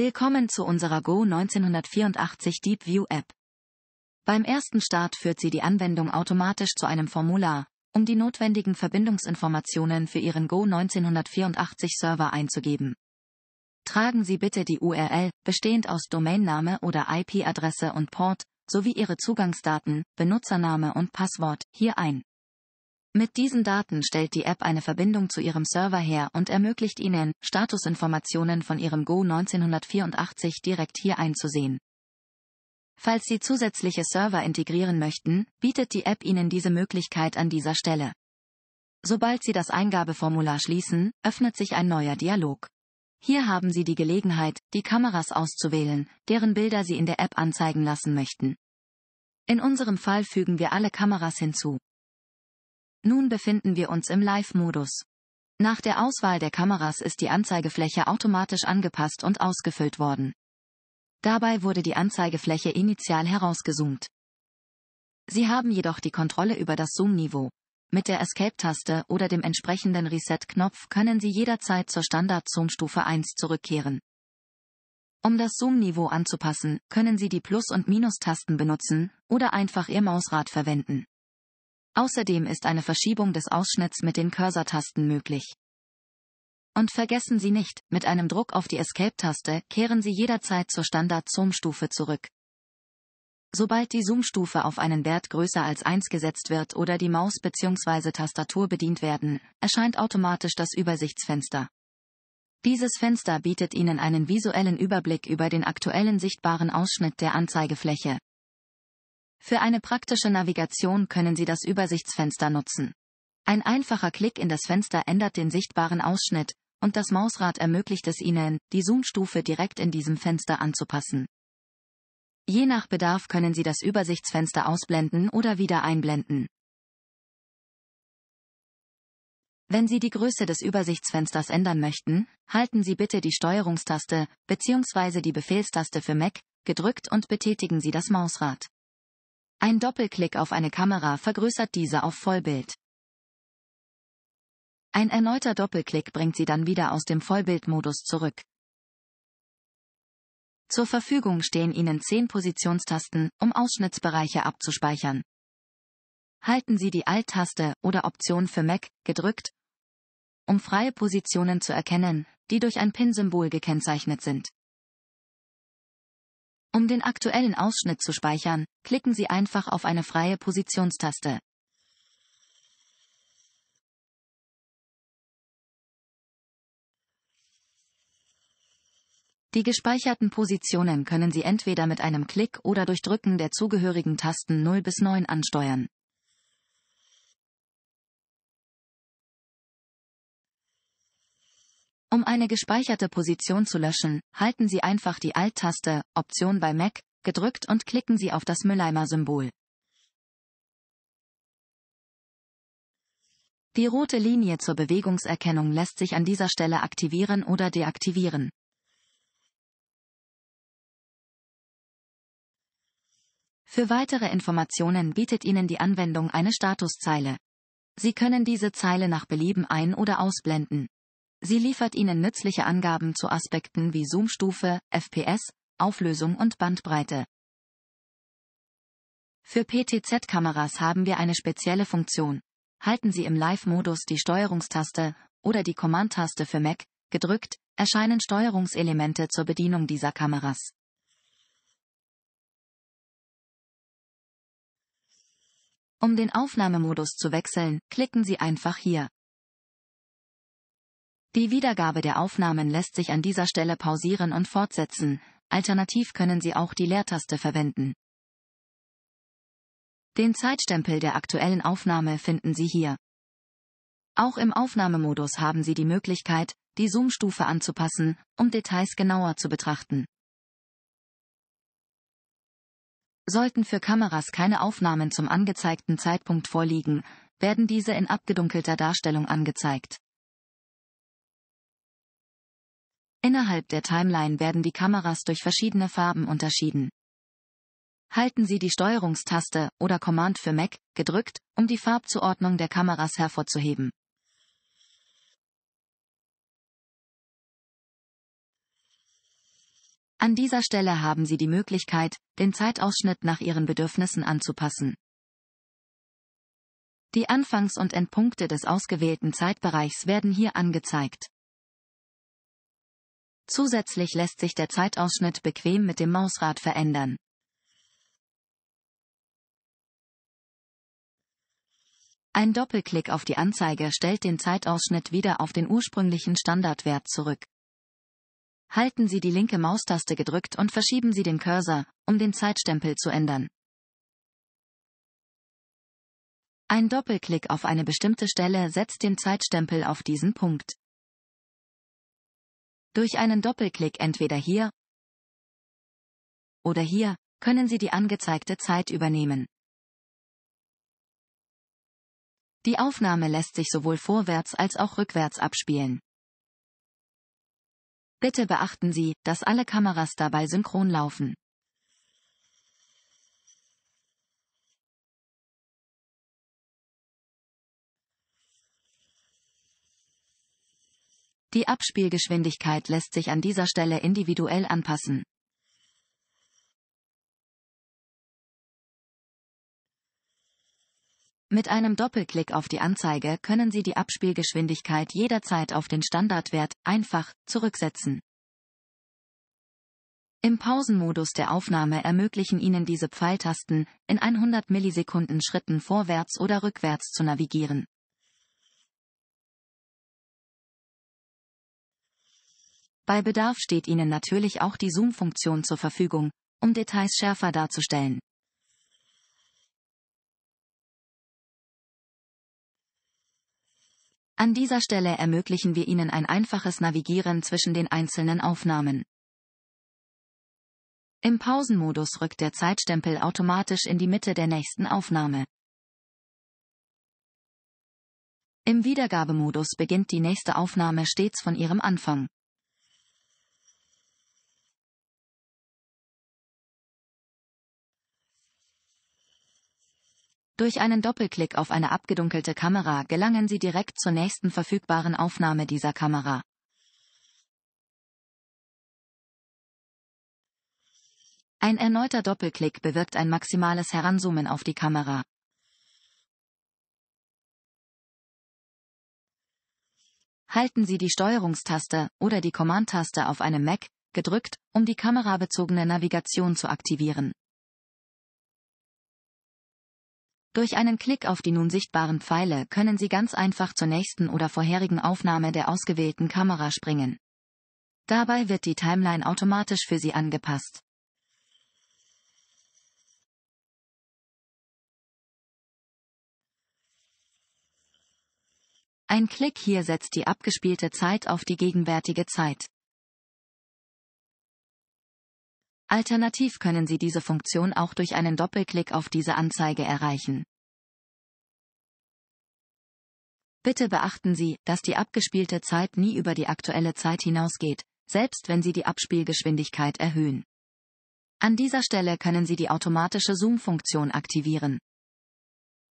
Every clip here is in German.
Willkommen zu unserer Go 1984 DeepView App. Beim ersten Start führt sie die Anwendung automatisch zu einem Formular, um die notwendigen Verbindungsinformationen für Ihren Go 1984 Server einzugeben. Tragen Sie bitte die URL, bestehend aus Domainname oder IP-Adresse und Port, sowie Ihre Zugangsdaten, Benutzername und Passwort, hier ein. Mit diesen Daten stellt die App eine Verbindung zu ihrem Server her und ermöglicht Ihnen, Statusinformationen von Ihrem Go 1984 direkt hier einzusehen. Falls Sie zusätzliche Server integrieren möchten, bietet die App Ihnen diese Möglichkeit an dieser Stelle. Sobald Sie das Eingabeformular schließen, öffnet sich ein neuer Dialog. Hier haben Sie die Gelegenheit, die Kameras auszuwählen, deren Bilder Sie in der App anzeigen lassen möchten. In unserem Fall fügen wir alle Kameras hinzu. Nun befinden wir uns im Live-Modus. Nach der Auswahl der Kameras ist die Anzeigefläche automatisch angepasst und ausgefüllt worden. Dabei wurde die Anzeigefläche initial herausgezoomt. Sie haben jedoch die Kontrolle über das Zoom-Niveau. Mit der Escape-Taste oder dem entsprechenden Reset-Knopf können Sie jederzeit zur Standard-Zoom-Stufe 1 zurückkehren. Um das Zoom-Niveau anzupassen, können Sie die Plus- und Minustasten benutzen oder einfach Ihr Mausrad verwenden. Außerdem ist eine Verschiebung des Ausschnitts mit den Cursor-Tasten möglich. Und vergessen Sie nicht, mit einem Druck auf die Escape-Taste kehren Sie jederzeit zur Standard-Zoom-Stufe zurück. Sobald die Zoom-Stufe auf einen Wert größer als 1 gesetzt wird oder die Maus bzw. Tastatur bedient werden, erscheint automatisch das Übersichtsfenster. Dieses Fenster bietet Ihnen einen visuellen Überblick über den aktuellen sichtbaren Ausschnitt der Anzeigefläche, für eine praktische Navigation können Sie das Übersichtsfenster nutzen. Ein einfacher Klick in das Fenster ändert den sichtbaren Ausschnitt, und das Mausrad ermöglicht es Ihnen, die Zoomstufe direkt in diesem Fenster anzupassen. Je nach Bedarf können Sie das Übersichtsfenster ausblenden oder wieder einblenden. Wenn Sie die Größe des Übersichtsfensters ändern möchten, halten Sie bitte die Steuerungstaste bzw. die Befehlstaste für Mac gedrückt und betätigen Sie das Mausrad. Ein Doppelklick auf eine Kamera vergrößert diese auf Vollbild. Ein erneuter Doppelklick bringt sie dann wieder aus dem Vollbildmodus zurück. Zur Verfügung stehen Ihnen zehn Positionstasten, um Ausschnittsbereiche abzuspeichern. Halten Sie die Alt-Taste oder Option für Mac gedrückt, um freie Positionen zu erkennen, die durch ein Pin-Symbol gekennzeichnet sind. Um den aktuellen Ausschnitt zu speichern, klicken Sie einfach auf eine freie Positionstaste. Die gespeicherten Positionen können Sie entweder mit einem Klick oder durch Drücken der zugehörigen Tasten 0 bis 9 ansteuern. Um eine gespeicherte Position zu löschen, halten Sie einfach die Alt-Taste, Option bei Mac, gedrückt und klicken Sie auf das Mülleimer-Symbol. Die rote Linie zur Bewegungserkennung lässt sich an dieser Stelle aktivieren oder deaktivieren. Für weitere Informationen bietet Ihnen die Anwendung eine Statuszeile. Sie können diese Zeile nach Belieben ein- oder ausblenden. Sie liefert Ihnen nützliche Angaben zu Aspekten wie Zoomstufe, FPS, Auflösung und Bandbreite. Für PTZ-Kameras haben wir eine spezielle Funktion. Halten Sie im Live-Modus die Steuerungstaste oder die Command-Taste für Mac gedrückt, erscheinen Steuerungselemente zur Bedienung dieser Kameras. Um den Aufnahmemodus zu wechseln, klicken Sie einfach hier. Die Wiedergabe der Aufnahmen lässt sich an dieser Stelle pausieren und fortsetzen, alternativ können Sie auch die Leertaste verwenden. Den Zeitstempel der aktuellen Aufnahme finden Sie hier. Auch im Aufnahmemodus haben Sie die Möglichkeit, die Zoom-Stufe anzupassen, um Details genauer zu betrachten. Sollten für Kameras keine Aufnahmen zum angezeigten Zeitpunkt vorliegen, werden diese in abgedunkelter Darstellung angezeigt. Innerhalb der Timeline werden die Kameras durch verschiedene Farben unterschieden. Halten Sie die Steuerungstaste oder Command für Mac gedrückt, um die Farbzuordnung der Kameras hervorzuheben. An dieser Stelle haben Sie die Möglichkeit, den Zeitausschnitt nach Ihren Bedürfnissen anzupassen. Die Anfangs- und Endpunkte des ausgewählten Zeitbereichs werden hier angezeigt. Zusätzlich lässt sich der Zeitausschnitt bequem mit dem Mausrad verändern. Ein Doppelklick auf die Anzeige stellt den Zeitausschnitt wieder auf den ursprünglichen Standardwert zurück. Halten Sie die linke Maustaste gedrückt und verschieben Sie den Cursor, um den Zeitstempel zu ändern. Ein Doppelklick auf eine bestimmte Stelle setzt den Zeitstempel auf diesen Punkt. Durch einen Doppelklick entweder hier oder hier können Sie die angezeigte Zeit übernehmen. Die Aufnahme lässt sich sowohl vorwärts als auch rückwärts abspielen. Bitte beachten Sie, dass alle Kameras dabei synchron laufen. Die Abspielgeschwindigkeit lässt sich an dieser Stelle individuell anpassen. Mit einem Doppelklick auf die Anzeige können Sie die Abspielgeschwindigkeit jederzeit auf den Standardwert einfach zurücksetzen. Im Pausenmodus der Aufnahme ermöglichen Ihnen diese Pfeiltasten, in 100 Millisekunden Schritten vorwärts oder rückwärts zu navigieren. Bei Bedarf steht Ihnen natürlich auch die Zoom-Funktion zur Verfügung, um Details schärfer darzustellen. An dieser Stelle ermöglichen wir Ihnen ein einfaches Navigieren zwischen den einzelnen Aufnahmen. Im Pausenmodus rückt der Zeitstempel automatisch in die Mitte der nächsten Aufnahme. Im Wiedergabemodus beginnt die nächste Aufnahme stets von ihrem Anfang. Durch einen Doppelklick auf eine abgedunkelte Kamera gelangen Sie direkt zur nächsten verfügbaren Aufnahme dieser Kamera. Ein erneuter Doppelklick bewirkt ein maximales Heranzoomen auf die Kamera. Halten Sie die Steuerungstaste oder die Command-Taste auf einem Mac gedrückt, um die kamerabezogene Navigation zu aktivieren. Durch einen Klick auf die nun sichtbaren Pfeile können Sie ganz einfach zur nächsten oder vorherigen Aufnahme der ausgewählten Kamera springen. Dabei wird die Timeline automatisch für Sie angepasst. Ein Klick hier setzt die abgespielte Zeit auf die gegenwärtige Zeit. Alternativ können Sie diese Funktion auch durch einen Doppelklick auf diese Anzeige erreichen. Bitte beachten Sie, dass die abgespielte Zeit nie über die aktuelle Zeit hinausgeht, selbst wenn Sie die Abspielgeschwindigkeit erhöhen. An dieser Stelle können Sie die automatische Zoom-Funktion aktivieren.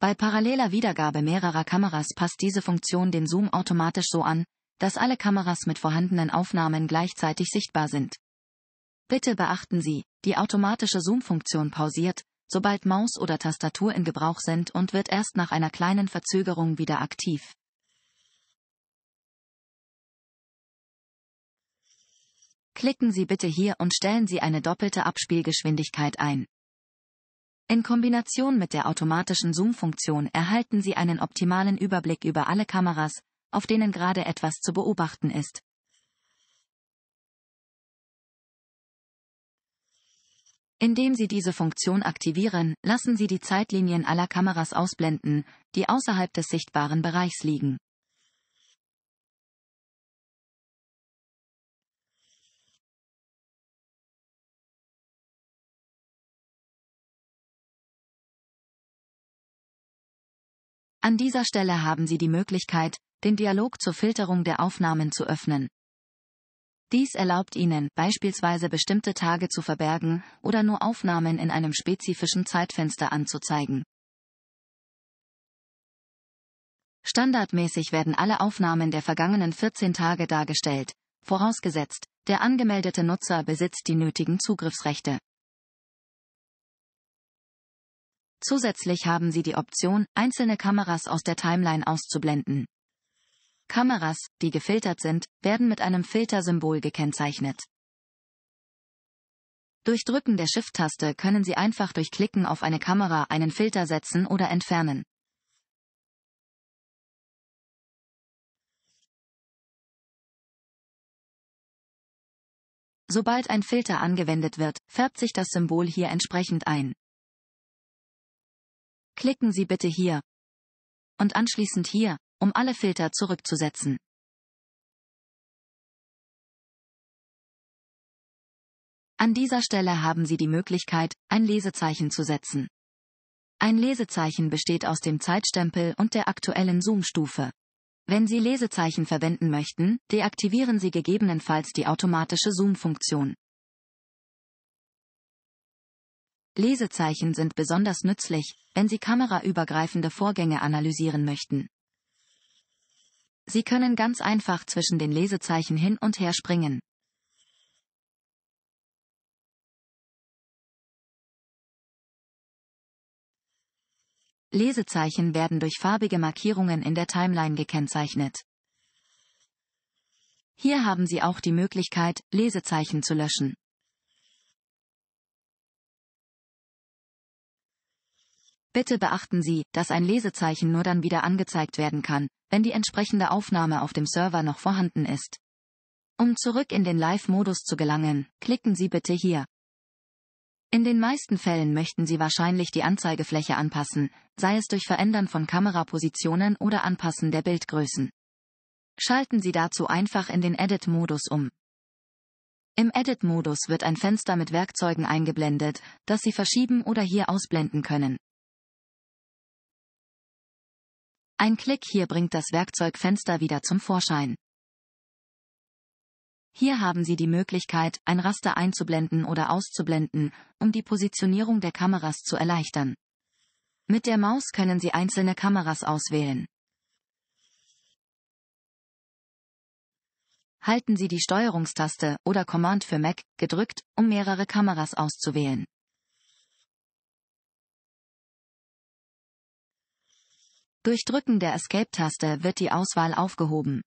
Bei paralleler Wiedergabe mehrerer Kameras passt diese Funktion den Zoom automatisch so an, dass alle Kameras mit vorhandenen Aufnahmen gleichzeitig sichtbar sind. Bitte beachten Sie, die automatische Zoom-Funktion pausiert, sobald Maus oder Tastatur in Gebrauch sind und wird erst nach einer kleinen Verzögerung wieder aktiv. Klicken Sie bitte hier und stellen Sie eine doppelte Abspielgeschwindigkeit ein. In Kombination mit der automatischen Zoom-Funktion erhalten Sie einen optimalen Überblick über alle Kameras, auf denen gerade etwas zu beobachten ist. Indem Sie diese Funktion aktivieren, lassen Sie die Zeitlinien aller Kameras ausblenden, die außerhalb des sichtbaren Bereichs liegen. An dieser Stelle haben Sie die Möglichkeit, den Dialog zur Filterung der Aufnahmen zu öffnen. Dies erlaubt ihnen, beispielsweise bestimmte Tage zu verbergen oder nur Aufnahmen in einem spezifischen Zeitfenster anzuzeigen. Standardmäßig werden alle Aufnahmen der vergangenen 14 Tage dargestellt, vorausgesetzt, der angemeldete Nutzer besitzt die nötigen Zugriffsrechte. Zusätzlich haben Sie die Option, einzelne Kameras aus der Timeline auszublenden. Kameras, die gefiltert sind, werden mit einem Filtersymbol gekennzeichnet. Durch Drücken der Shift-Taste können Sie einfach durch Klicken auf eine Kamera einen Filter setzen oder entfernen. Sobald ein Filter angewendet wird, färbt sich das Symbol hier entsprechend ein. Klicken Sie bitte hier und anschließend hier, um alle Filter zurückzusetzen. An dieser Stelle haben Sie die Möglichkeit, ein Lesezeichen zu setzen. Ein Lesezeichen besteht aus dem Zeitstempel und der aktuellen Zoom-Stufe. Wenn Sie Lesezeichen verwenden möchten, deaktivieren Sie gegebenenfalls die automatische Zoom-Funktion. Lesezeichen sind besonders nützlich, wenn Sie kameraübergreifende Vorgänge analysieren möchten. Sie können ganz einfach zwischen den Lesezeichen hin und her springen. Lesezeichen werden durch farbige Markierungen in der Timeline gekennzeichnet. Hier haben Sie auch die Möglichkeit, Lesezeichen zu löschen. Bitte beachten Sie, dass ein Lesezeichen nur dann wieder angezeigt werden kann, wenn die entsprechende Aufnahme auf dem Server noch vorhanden ist. Um zurück in den Live-Modus zu gelangen, klicken Sie bitte hier. In den meisten Fällen möchten Sie wahrscheinlich die Anzeigefläche anpassen, sei es durch Verändern von Kamerapositionen oder Anpassen der Bildgrößen. Schalten Sie dazu einfach in den Edit-Modus um. Im Edit-Modus wird ein Fenster mit Werkzeugen eingeblendet, das Sie verschieben oder hier ausblenden können. Ein Klick hier bringt das Werkzeugfenster wieder zum Vorschein. Hier haben Sie die Möglichkeit, ein Raster einzublenden oder auszublenden, um die Positionierung der Kameras zu erleichtern. Mit der Maus können Sie einzelne Kameras auswählen. Halten Sie die Steuerungstaste oder Command für Mac gedrückt, um mehrere Kameras auszuwählen. Durch Drücken der Escape-Taste wird die Auswahl aufgehoben.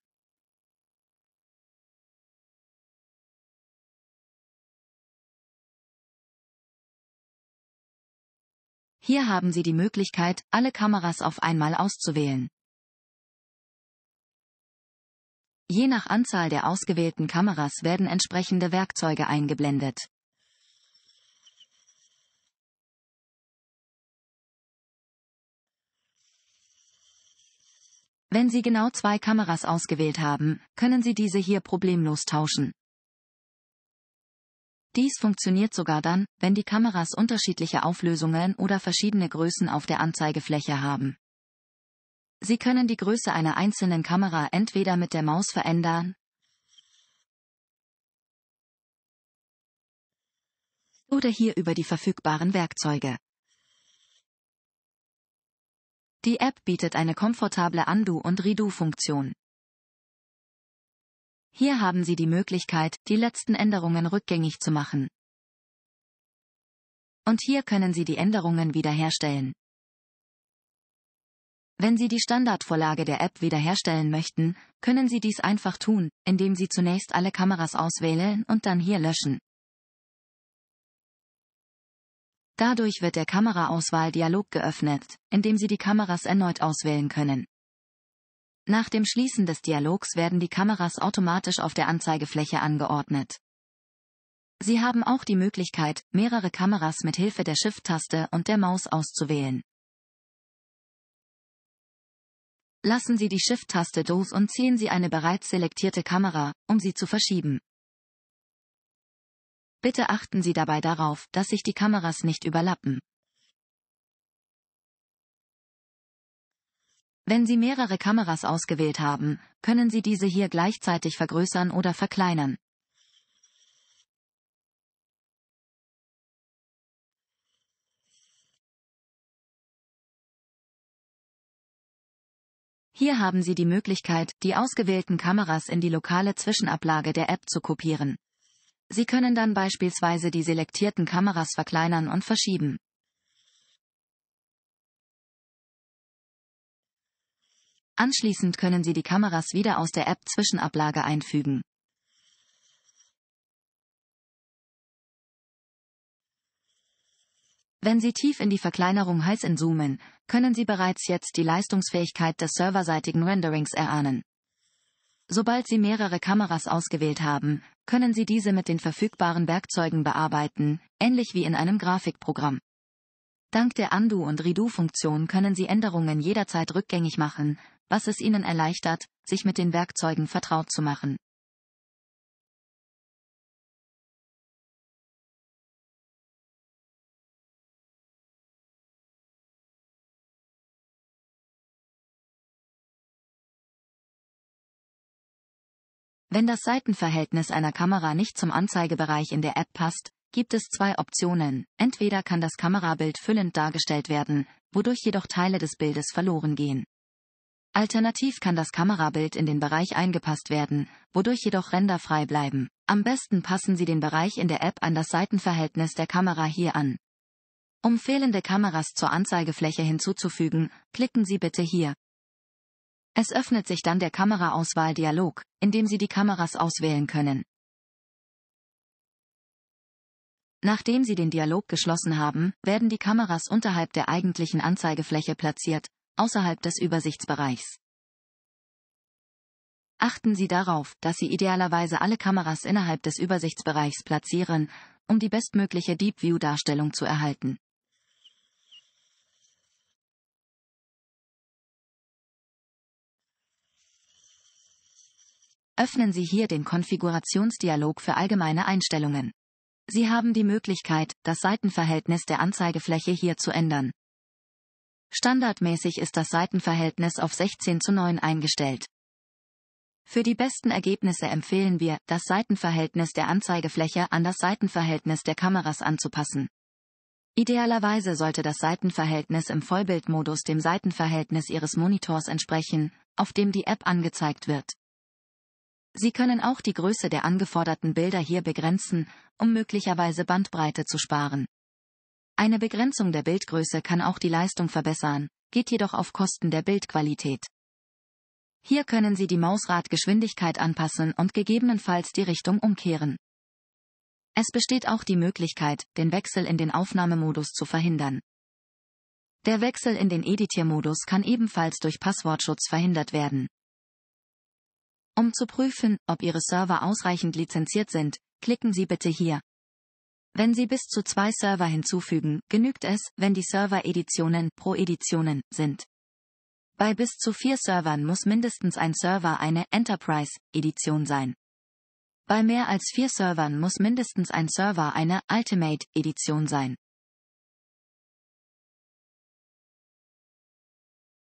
Hier haben Sie die Möglichkeit, alle Kameras auf einmal auszuwählen. Je nach Anzahl der ausgewählten Kameras werden entsprechende Werkzeuge eingeblendet. Wenn Sie genau zwei Kameras ausgewählt haben, können Sie diese hier problemlos tauschen. Dies funktioniert sogar dann, wenn die Kameras unterschiedliche Auflösungen oder verschiedene Größen auf der Anzeigefläche haben. Sie können die Größe einer einzelnen Kamera entweder mit der Maus verändern oder hier über die verfügbaren Werkzeuge. Die App bietet eine komfortable Undo- und Redo-Funktion. Hier haben Sie die Möglichkeit, die letzten Änderungen rückgängig zu machen. Und hier können Sie die Änderungen wiederherstellen. Wenn Sie die Standardvorlage der App wiederherstellen möchten, können Sie dies einfach tun, indem Sie zunächst alle Kameras auswählen und dann hier löschen. Dadurch wird der Kameraauswahl-Dialog geöffnet, indem Sie die Kameras erneut auswählen können. Nach dem Schließen des Dialogs werden die Kameras automatisch auf der Anzeigefläche angeordnet. Sie haben auch die Möglichkeit, mehrere Kameras mit Hilfe der Shift-Taste und der Maus auszuwählen. Lassen Sie die Shift-Taste los und ziehen Sie eine bereits selektierte Kamera, um sie zu verschieben. Bitte achten Sie dabei darauf, dass sich die Kameras nicht überlappen. Wenn Sie mehrere Kameras ausgewählt haben, können Sie diese hier gleichzeitig vergrößern oder verkleinern. Hier haben Sie die Möglichkeit, die ausgewählten Kameras in die lokale Zwischenablage der App zu kopieren. Sie können dann beispielsweise die selektierten Kameras verkleinern und verschieben. Anschließend können Sie die Kameras wieder aus der App Zwischenablage einfügen. Wenn Sie tief in die Verkleinerung heiß inzoomen, können Sie bereits jetzt die Leistungsfähigkeit des serverseitigen Renderings erahnen. Sobald Sie mehrere Kameras ausgewählt haben, können Sie diese mit den verfügbaren Werkzeugen bearbeiten, ähnlich wie in einem Grafikprogramm. Dank der Undo- und Redo-Funktion können Sie Änderungen jederzeit rückgängig machen, was es Ihnen erleichtert, sich mit den Werkzeugen vertraut zu machen. Wenn das Seitenverhältnis einer Kamera nicht zum Anzeigebereich in der App passt, gibt es zwei Optionen. Entweder kann das Kamerabild füllend dargestellt werden, wodurch jedoch Teile des Bildes verloren gehen. Alternativ kann das Kamerabild in den Bereich eingepasst werden, wodurch jedoch Ränder frei bleiben. Am besten passen Sie den Bereich in der App an das Seitenverhältnis der Kamera hier an. Um fehlende Kameras zur Anzeigefläche hinzuzufügen, klicken Sie bitte hier. Es öffnet sich dann der Kameraauswahl-Dialog, in dem Sie die Kameras auswählen können. Nachdem Sie den Dialog geschlossen haben, werden die Kameras unterhalb der eigentlichen Anzeigefläche platziert, außerhalb des Übersichtsbereichs. Achten Sie darauf, dass Sie idealerweise alle Kameras innerhalb des Übersichtsbereichs platzieren, um die bestmögliche Deep View-Darstellung zu erhalten. öffnen Sie hier den Konfigurationsdialog für allgemeine Einstellungen. Sie haben die Möglichkeit, das Seitenverhältnis der Anzeigefläche hier zu ändern. Standardmäßig ist das Seitenverhältnis auf 16 zu 9 eingestellt. Für die besten Ergebnisse empfehlen wir, das Seitenverhältnis der Anzeigefläche an das Seitenverhältnis der Kameras anzupassen. Idealerweise sollte das Seitenverhältnis im Vollbildmodus dem Seitenverhältnis Ihres Monitors entsprechen, auf dem die App angezeigt wird. Sie können auch die Größe der angeforderten Bilder hier begrenzen, um möglicherweise Bandbreite zu sparen. Eine Begrenzung der Bildgröße kann auch die Leistung verbessern, geht jedoch auf Kosten der Bildqualität. Hier können Sie die Mausradgeschwindigkeit anpassen und gegebenenfalls die Richtung umkehren. Es besteht auch die Möglichkeit, den Wechsel in den Aufnahmemodus zu verhindern. Der Wechsel in den Editiermodus kann ebenfalls durch Passwortschutz verhindert werden. Um zu prüfen, ob Ihre Server ausreichend lizenziert sind, klicken Sie bitte hier. Wenn Sie bis zu zwei Server hinzufügen, genügt es, wenn die Server Editionen pro Editionen sind. Bei bis zu vier Servern muss mindestens ein Server eine Enterprise-Edition sein. Bei mehr als vier Servern muss mindestens ein Server eine Ultimate-Edition sein.